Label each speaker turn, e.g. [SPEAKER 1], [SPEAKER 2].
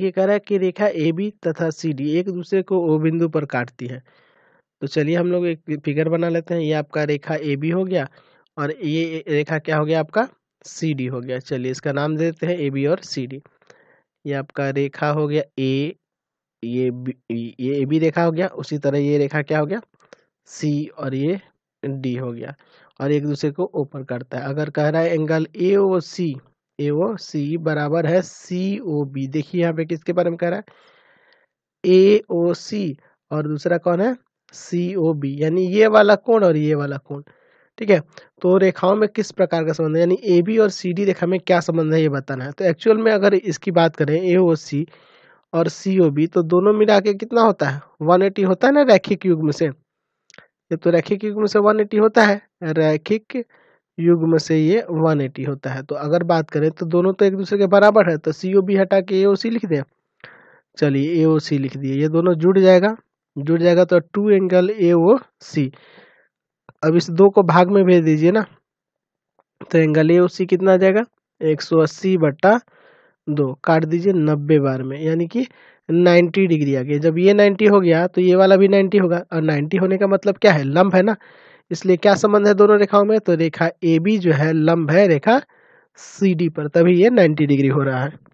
[SPEAKER 1] ये कह रहा है कि रेखा ए बी तथा सी डी एक दूसरे को ओ बिंदु पर काटती है तो चलिए हम लोग एक फिगर बना लेते हैं ये आपका रेखा ए बी हो गया और ये रेखा क्या हो गया आपका सी डी हो गया चलिए इसका नाम दे देते हैं ए बी और सी डी ये आपका रेखा हो गया ए ये बी ये ए बी रेखा हो गया उसी तरह ये रेखा क्या हो गया सी और ये डी हो गया और एक दूसरे को ऊपर करता है अगर कह रहा है एंगल ए ओ सी ए ओ सी बराबर है सी ओ बी देखिए यहाँ पे किसके बारे में कह रहा है ए ओ सी और दूसरा कौन है सी ओ बी यानी ये वाला कोण और ये वाला कोण ठीक है तो रेखाओं में किस प्रकार का संबंध है यानी ए बी और सी डी रेखा में क्या संबंध है ये बताना है तो एक्चुअल में अगर इसकी बात करें ए ओ सी और सी ओ बी तो दोनों मिला के कितना होता है वन एटी होता है ना रैखिक युग्म से ये तो रैखिक युग्म से वन एटी होता है रैखिक युग्म से ये 180 होता है तो अगर बात करें तो दोनों तो एक दूसरे के बराबर है तो सी ओ बी हटा के ए ओ सी लिख दें चलिए ए ओ सी लिख दिए ये दोनों जुड़ जाएगा जुड़ जाएगा तो टू एंगल ए ओ सी अब इस दो को भाग में भेज दीजिए ना तो एंगल ए ओ सी कितना आ जाएगा एक सौ अस्सी बट्टा दो काट दीजिए नब्बे बार में यानी कि नाइन्टी डिग्री आ गया जब ये नाइन्टी हो गया तो ये वाला भी नाइन्टी होगा और नाइन्टी होने का मतलब क्या है लंब है ना इसलिए क्या संबंध है दोनों रेखाओं में तो रेखा ए बी जो है लंब है रेखा सी डी पर तभी ये 90 डिग्री हो रहा है